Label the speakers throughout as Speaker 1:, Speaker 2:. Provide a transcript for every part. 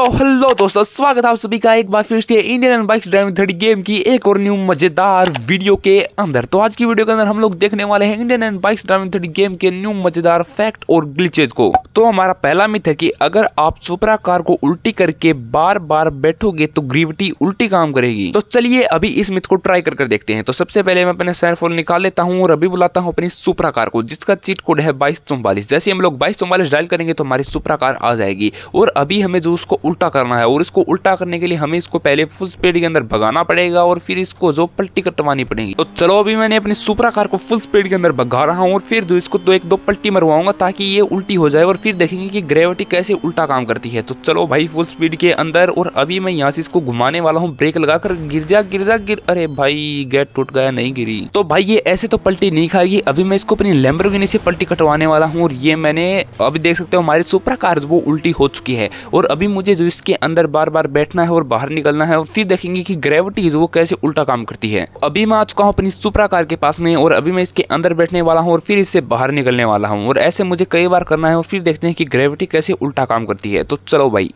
Speaker 1: तो हेलो दोस्तों स्वागत है आप सभी का एक बार फिर से Indian bike driving third game की एक और न्यू मजेदार वीडियो के अंदर तो आज की वीडियो के अंदर हम लोग देखने वाले हैं Indian and bikes driving third game के न्यू मजेदार फैक्ट और ग्लिचेज को तो हमारा पहला मिथ है कि अगर आप सुपरा कार को उल्टी करके बार बार बैठोगे तो ग्रेविटी उल्टी काम करेगी तो चलिए अभी इस मिथ को ट्राई कर, कर देखते हैं तो सबसे पहले मैं अपने सैनफोन निकाल लेता हूँ और अभी बुलाता हूँ अपनी सुपरा कार को जिसका चीट कोड है बाईस जैसे हम लोग बाईस डायल करेंगे तो हमारी सुपरा कार आ जाएगी और अभी हमें जो उसको उल्टा करना है और इसको उल्टा करने के लिए हमें इसको पहले फुल स्पीड के अंदर भगाना पड़ेगा और फिर इसको जो पल्टी कटवानी पड़ेगी तो चलो अभी मैंने अपनी सुपरा कार को फुल स्पीड के अंदर भगा रहा हूँ और फिर जो इसको दो एक दो पल्टी मरवाऊंगा ताकि ये उल्टी हो जाए और फिर देखेंगे कि ग्रेविटी कैसे उल्टा काम करती है तो चलो भाई फुल स्पीड के अंदर और अभी मैं यहाँ से इसको घुमाने वाला हूँ ब्रेक लगाकर गिर जा गिर जा गिर अरे भाई गेट टूट गया नहीं गिरी तो भाई ये ऐसे तो पल्टी नहीं खाएगी अभी मैं इसको अपनी लेम्बरगिनी से पल्टी कटवाने वाला हूँ और ये मैंने अभी देख सकते हो हमारी सुपरा कार वो उल्टी हो चुकी है और अभी मुझे जो इसके अंदर बार बार बैठना है और बाहर निकलना है और फिर देखेंगे कि ग्रेविटी वो कैसे उल्टा काम करती है अभी मैं आ चुका हूँ अपनी सुपरा कार के पास में और अभी मैं इसके अंदर बैठने वाला हूँ और फिर इससे बाहर निकलने वाला हूँ और ऐसे मुझे कई बार करना है और फिर देखते हैं कि ग्रेविटी कैसे उल्टा काम करती है तो चलो भाई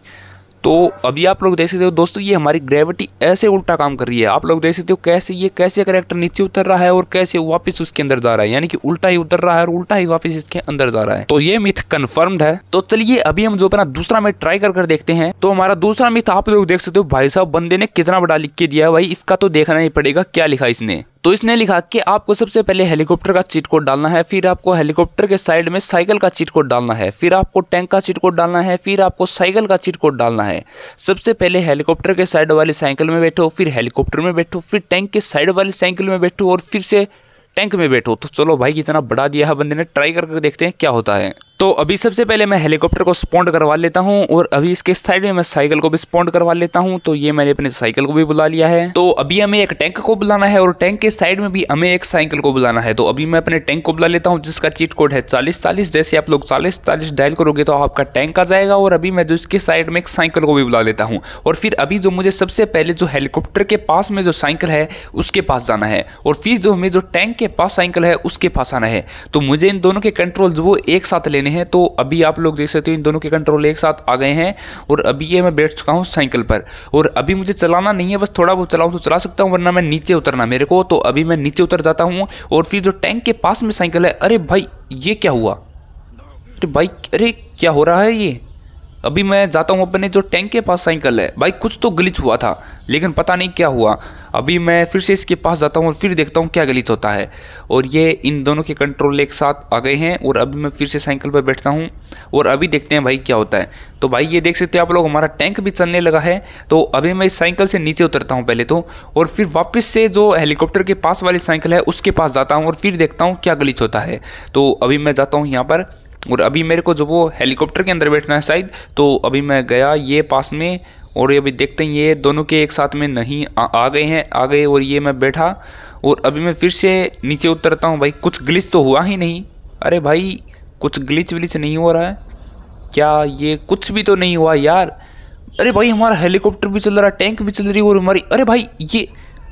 Speaker 1: तो अभी आप लोग देख सकते हो दोस्तों ये हमारी ग्रेविटी ऐसे उल्टा काम कर रही है आप लोग देख सकते हो कैसे ये कैसे करेक्टर नीचे उतर रहा है और कैसे वापस उसके अंदर जा रहा है यानी कि उल्टा ही उतर रहा है और उल्टा ही वापस इसके अंदर जा रहा है तो ये मिथ कन्फर्म्ड है तो चलिए अभी हम जो अपना दूसरा मिथ ट्राई कर कर देखते हैं तो हमारा दूसरा मिथ आप लोग देख सकते हो भाई साहब बंदे ने कितना बड़ा लिख के दिया भाई इसका तो देखना ही पड़ेगा क्या लिखा इसने तो इसने लिखा कि आपको सबसे पहले हेलीकॉप्टर का चीट कोड डालना है फिर आपको हेलीकॉप्टर के साइड में साइकिल का चीट कोड डालना है फिर आपको टैंक का चीट कोड डालना है फिर आपको साइकिल का चीट कोड डालना है सबसे पहले हेलीकॉप्टर के साइड वाली साइकिल में बैठो फिर हेलीकॉप्टर में बैठो फिर टैंक के साइड वाली साइकिल में बैठो और फिर से टैंक में बैठो तो चलो भाई इतना बढ़ा दिया है बंदे ने ट्राई करके देखते हैं क्या होता है तो अभी सबसे पहले मैं हेलीकॉप्टर को स्पॉन्ड करवा लेता हूँ और अभी इसके साइड में मैं साइकिल को भी स्पॉन्ड करवा लेता हूँ तो ये मैंने अपने साइकिल को भी बुला लिया है तो अभी हमें एक टैंक को बुलाना है और टैंक के साइड में भी हमें एक साइकिल को बुलाना है तो अभी मैं अपने टैंक को बुला लेता हूँ जिसका चीट कोड है चालीस चालीस जैसे आप लोग चालीस चालीस डायल करोगे तो आपका टैंक आ जाएगा और अभी मैं जो इसके साइड में एक साइकिल को भी बुला लेता हूँ और फिर अभी जो मुझे सबसे पहले जो हेलीकॉप्टर के पास में जो साइकिल है उसके पास जाना है और फिर जो हमें जो टैंक के पास साइकिल है उसके पास आना है तो मुझे इन दोनों के कंट्रोल वो एक साथ लेने हैं तो अभी आप लोग देख सकते हो इन दोनों के कंट्रोल एक साथ आ गए हैं और अभी ये मैं बैठ चुका हूँ साइकिल पर और अभी मुझे चलाना नहीं है बस थोड़ा बहुत चलाऊँ तो चला सकता हूँ वरना मैं नीचे उतरना मेरे को तो अभी मैं नीचे उतर जाता हूँ और फिर जो टैंक के पास में साइकिल है अरे भाई ये क्या हुआ अरे भाई अरे क्या हो रहा है ये अभी मैं जाता हूँ अपने जो टैंक के पास साइकिल है भाई कुछ तो ग्लिच हुआ था लेकिन पता नहीं क्या हुआ अभी मैं फिर से इसके पास जाता हूँ और फिर देखता हूँ क्या गलत होता है और ये इन दोनों के कंट्रोल एक साथ आ गए हैं और अभी मैं फिर से साइकिल पर बैठता हूँ और अभी देखते हैं भाई क्या होता है तो भाई ये देख सकते हो आप लोग हमारा टैंक भी चलने लगा है तो अभी मैं इस साइकिल से नीचे उतरता हूँ पहले तो और फिर वापस से जो हेलीकॉप्टर के पास वाली साइकिल है उसके पास जाता हूँ और फिर देखता हूँ क्या गलीच होता है तो अभी मैं जाता हूँ यहाँ पर और अभी मेरे को जो वो हेलीकॉप्टर के अंदर बैठना है शायद तो अभी मैं गया ये पास में और ये अभी देखते हैं ये दोनों के एक साथ में नहीं आ, आ गए हैं आ गए और ये मैं बैठा और अभी मैं फिर से नीचे उतरता हूँ भाई कुछ ग्लिच तो हुआ ही नहीं अरे भाई कुछ ग्लिच विलिच नहीं हो रहा है क्या ये कुछ भी तो नहीं हुआ यार अरे भाई हमारा हेलीकॉप्टर भी चल रहा है टैंक भी चल रही है और हमारी अरे भाई ये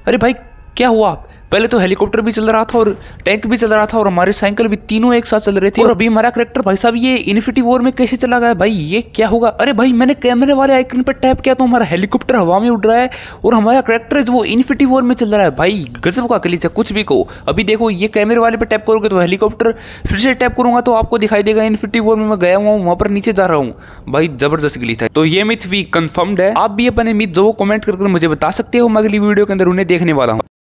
Speaker 1: अरे भाई क्या हुआ आप पहले तो हेलीकॉप्टर भी चल रहा था और टैंक भी चल रहा था और हमारी साइकिल भी तीनों एक साथ चल रहे थे और अभी हमारा करेक्टर भाई साहब ये इन्फिटी वॉर में कैसे चला गया भाई ये क्या होगा अरे भाई मैंने कैमरे वाले आइकन पर टैप किया तो हमारा हेलीकॉप्टर हवा में उड़ रहा है और हमारा करेक्टर जो इन्फिटी वॉर में चल रहा है भाई गजब का कलीचा कुछ भी कहो अभी देखो ये कैमरे वाले पर टैप करोगे तो हेलीकॉप्टर फिर से टैप करूंगा तो आपको दिखाई देगा इन्फिटी वॉर में मैं गया हुआ हूँ वहाँ पर नीचे जा रहा हूँ भाई जबरदस्त गली था तो ये मिथ भी कंफर्म्ड है आप भी अपने मिथ जो कमेंट कर मुझे बता सकते हो मैं अगली वीडियो के अंदर उन्हें देखने वाला हूँ